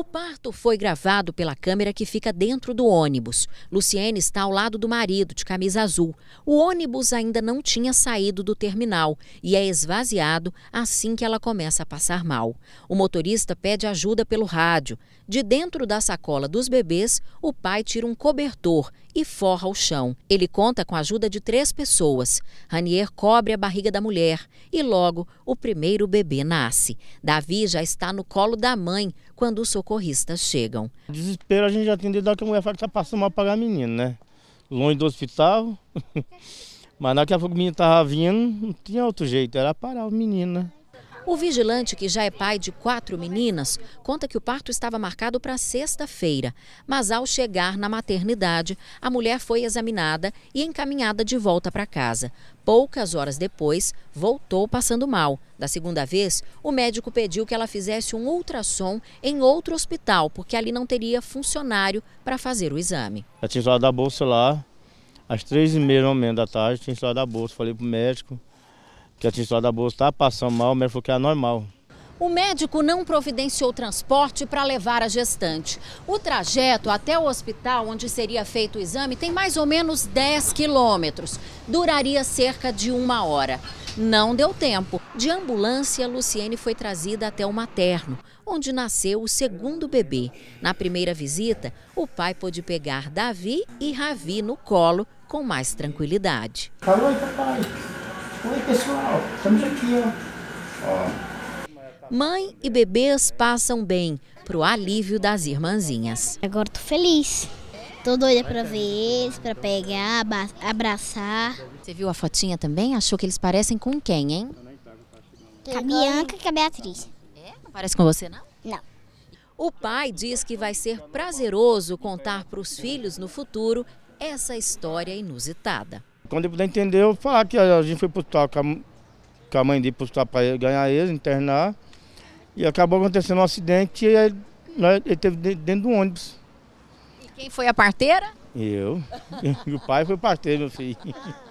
O parto foi gravado pela câmera que fica dentro do ônibus. Luciene está ao lado do marido, de camisa azul. O ônibus ainda não tinha saído do terminal e é esvaziado assim que ela começa a passar mal. O motorista pede ajuda pelo rádio. De dentro da sacola dos bebês, o pai tira um cobertor e forra o chão. Ele conta com a ajuda de três pessoas. Ranier cobre a barriga da mulher e logo o primeiro bebê nasce. Davi já está no colo da mãe quando os socorristas chegam. Desespero a gente já tem desde que a mulher fala que está passando mal para a menina, né? Longe do hospital. Mas naquela que o menino estava vindo, não tinha outro jeito, era parar o menino, né? O vigilante, que já é pai de quatro meninas, conta que o parto estava marcado para sexta-feira, mas ao chegar na maternidade, a mulher foi examinada e encaminhada de volta para casa. Poucas horas depois, voltou passando mal. Da segunda vez, o médico pediu que ela fizesse um ultrassom em outro hospital, porque ali não teria funcionário para fazer o exame. Eu tinha da bolsa lá, às três e meia, no momento da tarde, tinha da bolsa. Falei para o médico, que a titular da bolsa estava tá passando mal, mas falou que era é normal. O médico não providenciou transporte para levar a gestante. O trajeto até o hospital onde seria feito o exame tem mais ou menos 10 quilômetros. Duraria cerca de uma hora. Não deu tempo. De ambulância, Luciene foi trazida até o materno, onde nasceu o segundo bebê. Na primeira visita, o pai pôde pegar Davi e Ravi no colo com mais tranquilidade. Falou, papai. Oi, pessoal, estamos aqui, ó. ó. Mãe e bebês passam bem, pro alívio das irmãzinhas. Agora tô feliz. Tô doida pra ver eles, pra pegar, abraçar. Você viu a fotinha também? Achou que eles parecem com quem, hein? Com a Bianca e com a Beatriz. É? Não parece com você, não? Não. O pai diz que vai ser prazeroso contar para os filhos no futuro essa história inusitada. Quando ele puder entender, eu falar que a gente foi pro hospital com a, mãe dele pro hospital pra ganhar eles, internar. E acabou acontecendo um acidente e ele, né, ele teve dentro do ônibus. E quem foi a parteira? Eu. e o pai foi parteiro, meu filho.